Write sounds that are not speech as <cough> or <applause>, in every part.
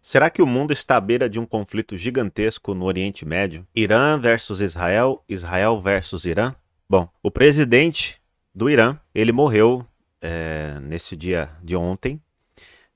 Será que o mundo está à beira de um conflito gigantesco no Oriente Médio? Irã versus Israel, Israel versus Irã? Bom, o presidente do Irã, ele morreu é, nesse dia de ontem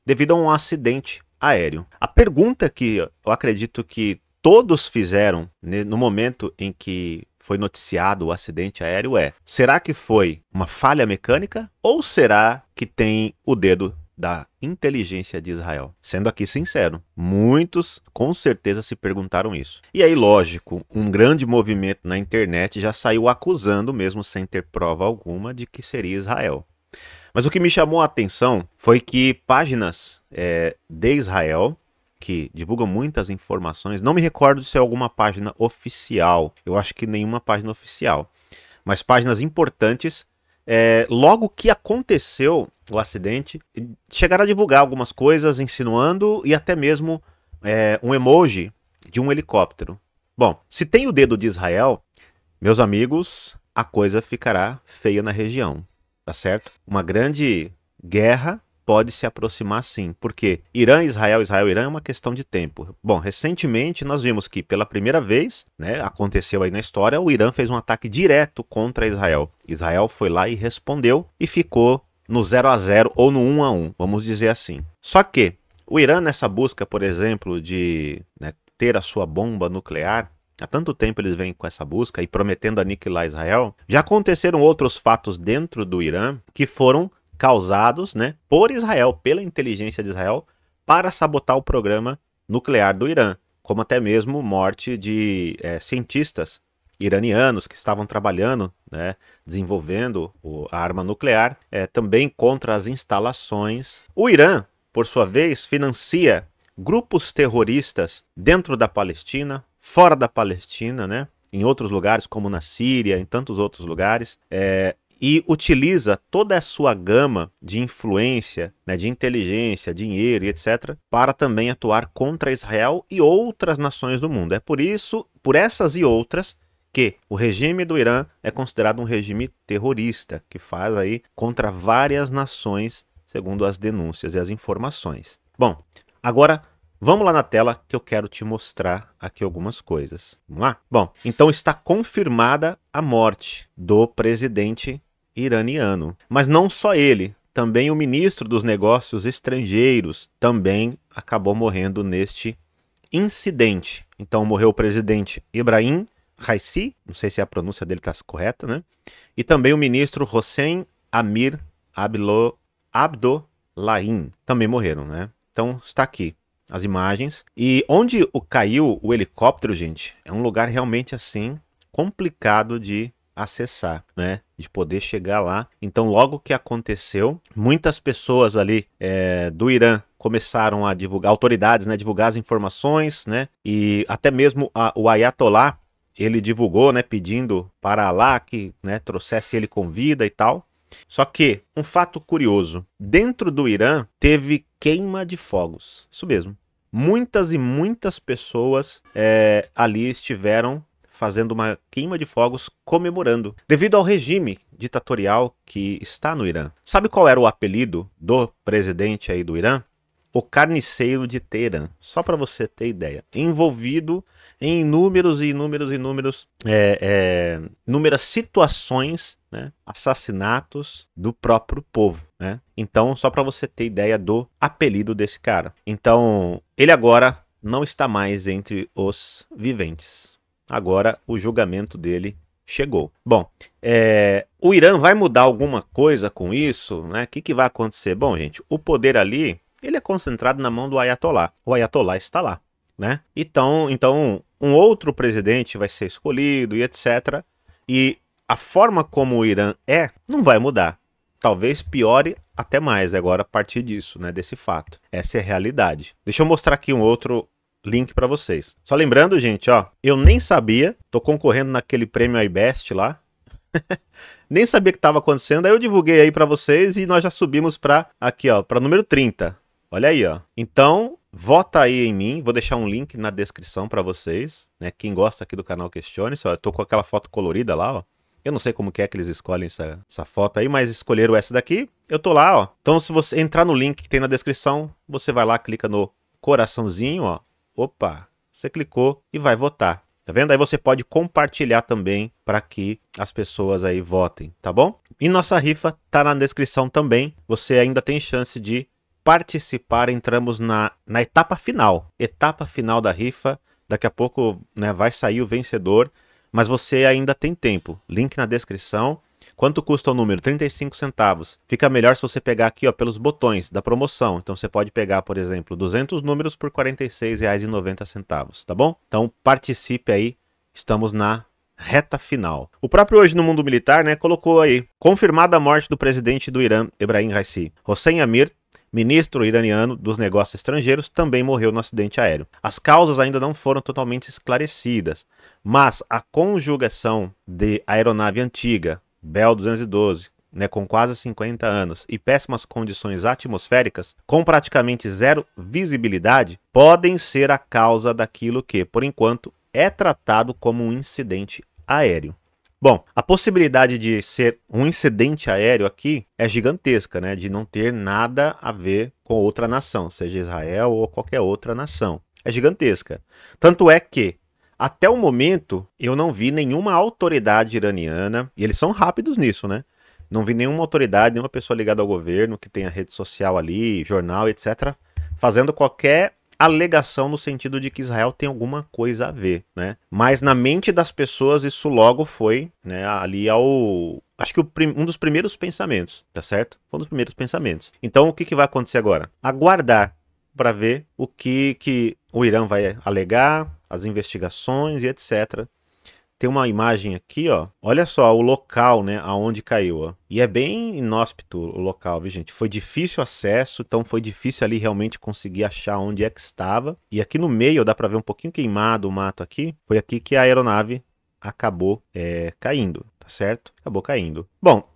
devido a um acidente aéreo. A pergunta que eu acredito que todos fizeram no momento em que foi noticiado o acidente aéreo é: será que foi uma falha mecânica ou será que tem o dedo da inteligência de Israel. Sendo aqui sincero, muitos com certeza se perguntaram isso. E aí, lógico, um grande movimento na internet já saiu acusando, mesmo sem ter prova alguma, de que seria Israel. Mas o que me chamou a atenção foi que páginas é, de Israel que divulga muitas informações. Não me recordo se é alguma página oficial. Eu acho que nenhuma página oficial. Mas páginas importantes. É, logo que aconteceu o acidente, chegaram a divulgar algumas coisas, insinuando e até mesmo é, um emoji de um helicóptero. Bom, se tem o dedo de Israel, meus amigos, a coisa ficará feia na região, tá certo? Uma grande guerra pode se aproximar sim. Porque Irã, Israel, Israel, Irã é uma questão de tempo. Bom, recentemente nós vimos que pela primeira vez, né, aconteceu aí na história, o Irã fez um ataque direto contra Israel. Israel foi lá e respondeu e ficou no 0 a 0 ou no 1 a 1, vamos dizer assim. Só que o Irã nessa busca, por exemplo, de né, ter a sua bomba nuclear, Há tanto tempo eles vêm com essa busca e prometendo aniquilar Israel. Já aconteceram outros fatos dentro do Irã que foram causados né, por Israel, pela inteligência de Israel, para sabotar o programa nuclear do Irã, como até mesmo morte de é, cientistas iranianos que estavam trabalhando, né, desenvolvendo o, a arma nuclear, é, também contra as instalações. O Irã, por sua vez, financia grupos terroristas dentro da Palestina, fora da Palestina, né, em outros lugares, como na Síria, em tantos outros lugares, é, e utiliza toda a sua gama de influência, né, de inteligência, dinheiro e etc., para também atuar contra Israel e outras nações do mundo. É por isso, por essas e outras, que o regime do Irã é considerado um regime terrorista, que faz aí contra várias nações, segundo as denúncias e as informações. Bom, agora Vamos lá na tela que eu quero te mostrar aqui algumas coisas. Vamos lá? Bom, então está confirmada a morte do presidente iraniano. Mas não só ele, também o ministro dos Negócios Estrangeiros também acabou morrendo neste incidente. Então morreu o presidente Ibrahim Raisi, não sei se a pronúncia dele está correta, né? E também o ministro Hossein Amir Ablo, também morreram, né? Então está aqui as imagens. E onde o, caiu o helicóptero, gente, é um lugar realmente assim complicado de acessar, né? De poder chegar lá. Então, logo que aconteceu, muitas pessoas ali é, do Irã começaram a divulgar, autoridades, né? Divulgar as informações, né? E até mesmo a, o Ayatollah, ele divulgou, né? Pedindo para lá que né, trouxesse ele com vida e tal. Só que, um fato curioso: dentro do Irã teve queima de fogos. Isso mesmo. Muitas e muitas pessoas é, ali estiveram fazendo uma queima de fogos comemorando, devido ao regime ditatorial que está no Irã. Sabe qual era o apelido do presidente aí do Irã? O Carniceiro de Teherã, só para você ter ideia, envolvido em inúmeros e inúmeros e inúmeros, é, é, inúmeras situações, né? assassinatos do próprio povo. Né? Então, só para você ter ideia do apelido desse cara. Então, ele agora não está mais entre os viventes. Agora, o julgamento dele chegou. Bom, é, o Irã vai mudar alguma coisa com isso? Né? O que, que vai acontecer? Bom, gente, o poder ali ele é concentrado na mão do Ayatollah. O Ayatollah está lá, né? Então, então um outro presidente vai ser escolhido e etc. E a forma como o Irã é não vai mudar. Talvez piore até mais agora a partir disso, né, desse fato. Essa é a realidade. Deixa eu mostrar aqui um outro link para vocês. Só lembrando, gente, ó, eu nem sabia, tô concorrendo naquele prêmio iBest lá. <laughs> nem sabia que estava acontecendo, aí eu divulguei aí para vocês e nós já subimos para aqui, ó, para número 30. Olha aí, ó. Então, vota aí em mim. Vou deixar um link na descrição para vocês, né? Quem gosta aqui do canal questione. Só, eu tô com aquela foto colorida lá, ó. Eu não sei como que é que eles escolhem essa, essa foto aí, mas escolheram essa daqui. Eu tô lá, ó. Então, se você entrar no link que tem na descrição, você vai lá, clica no coraçãozinho, ó. Opa, você clicou e vai votar. Tá vendo? Aí você pode compartilhar também para que as pessoas aí votem, tá bom? E nossa rifa tá na descrição também. Você ainda tem chance de participar, entramos na, na etapa final. Etapa final da rifa. Daqui a pouco né, vai sair o vencedor, mas você ainda tem tempo. Link na descrição. Quanto custa o número? 35 centavos. Fica melhor se você pegar aqui ó, pelos botões da promoção. Então você pode pegar, por exemplo, 200 números por R$ 46,90, tá bom? Então participe aí, estamos na reta final. O próprio Hoje no Mundo Militar né, colocou aí, confirmada a morte do presidente do Irã, Ebrahim Raisi. Hossein Amir ministro iraniano dos negócios estrangeiros, também morreu no acidente aéreo. As causas ainda não foram totalmente esclarecidas, mas a conjugação de aeronave antiga, Bell 212, né, com quase 50 anos e péssimas condições atmosféricas, com praticamente zero visibilidade, podem ser a causa daquilo que, por enquanto, é tratado como um incidente aéreo. Bom, a possibilidade de ser um incidente aéreo aqui é gigantesca, né? De não ter nada a ver com outra nação, seja Israel ou qualquer outra nação. É gigantesca. Tanto é que até o momento eu não vi nenhuma autoridade iraniana, e eles são rápidos nisso, né? Não vi nenhuma autoridade, nenhuma pessoa ligada ao governo que tenha rede social ali, jornal, etc, fazendo qualquer alegação no sentido de que Israel tem alguma coisa a ver, né? Mas na mente das pessoas isso logo foi, né, ali ao acho que um dos primeiros pensamentos, tá certo? Foi um dos primeiros pensamentos. Então o que, que vai acontecer agora? Aguardar para ver o que, que o Irã vai alegar, as investigações e etc tem uma imagem aqui, ó. Olha só o local, né, aonde caiu, ó. E é bem inóspito o local, viu, gente? Foi difícil acesso, então foi difícil ali realmente conseguir achar onde é que estava. E aqui no meio, dá para ver um pouquinho queimado o mato aqui. Foi aqui que a aeronave acabou é, caindo, tá certo? Acabou caindo. Bom,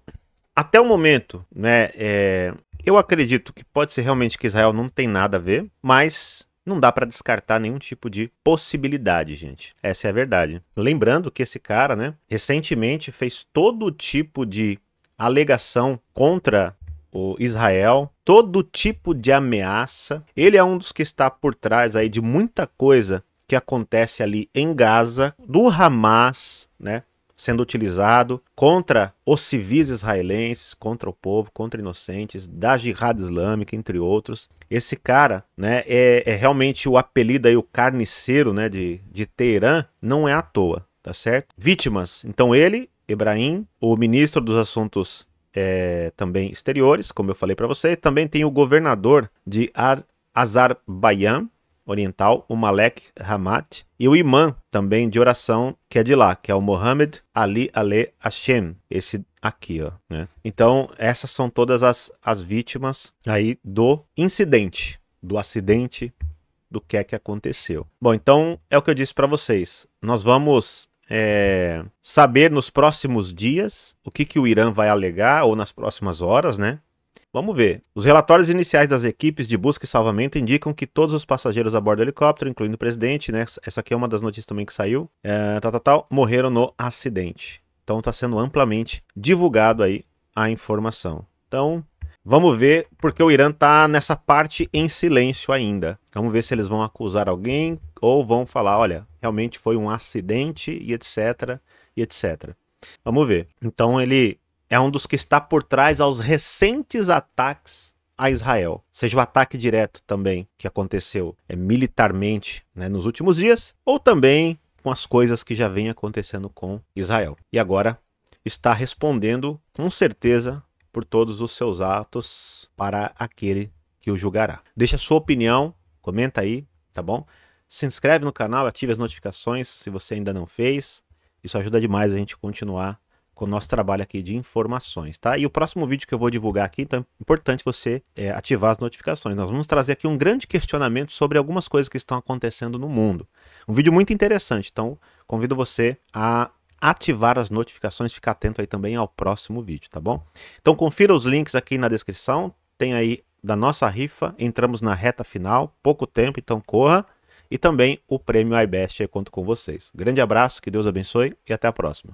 até o momento, né, é, eu acredito que pode ser realmente que Israel não tem nada a ver, mas não dá para descartar nenhum tipo de possibilidade, gente. Essa é a verdade. Lembrando que esse cara, né, recentemente fez todo tipo de alegação contra o Israel, todo tipo de ameaça. Ele é um dos que está por trás aí de muita coisa que acontece ali em Gaza, do Hamas, né? sendo utilizado contra os civis israelenses, contra o povo, contra inocentes, da Jihad Islâmica, entre outros. Esse cara, né, é, é realmente o apelido aí, o carniceiro, né, de, de Teherã, não é à toa, tá certo? Vítimas, então ele, Ibrahim, o ministro dos assuntos é, também exteriores, como eu falei para você, também tem o governador de Ar Azerbaijão, oriental, o Malek Hamat, e o imã também de oração, que é de lá, que é o Mohammed Ali Ale Hashem, esse aqui, ó, né? Então, essas são todas as, as vítimas aí do incidente, do acidente, do que é que aconteceu. Bom, então é o que eu disse para vocês. Nós vamos é, saber nos próximos dias o que, que o Irã vai alegar, ou nas próximas horas, né? Vamos ver. Os relatórios iniciais das equipes de busca e salvamento indicam que todos os passageiros a bordo do helicóptero, incluindo o presidente, né? Essa aqui é uma das notícias também que saiu. É, tal, tal, tal, morreram no acidente. Então está sendo amplamente divulgado aí a informação. Então, Vamos ver, porque o Irã tá nessa parte em silêncio ainda. Vamos ver se eles vão acusar alguém ou vão falar, olha, realmente foi um acidente e etc, e etc. Vamos ver. Então ele é um dos que está por trás aos recentes ataques a Israel, seja o ataque direto também que aconteceu é, militarmente né, nos últimos dias, ou também com as coisas que já vem acontecendo com Israel. E agora está respondendo com certeza por todos os seus atos para aquele que o julgará. Deixa a sua opinião, comenta aí, tá bom? Se inscreve no canal, ative as notificações se você ainda não fez. Isso ajuda demais a gente continuar com o nosso trabalho aqui de informações, tá? E o próximo vídeo que eu vou divulgar aqui, então é importante você é, ativar as notificações. Nós vamos trazer aqui um grande questionamento sobre algumas coisas que estão acontecendo no mundo. Um vídeo muito interessante, então convido você a ativar as notificações, ficar atento aí também ao próximo vídeo, tá bom? Então confira os links aqui na descrição, tem aí da nossa rifa, entramos na reta final, pouco tempo, então corra. E também o prêmio iBest, eu conto com vocês. Grande abraço, que Deus abençoe e até a próxima.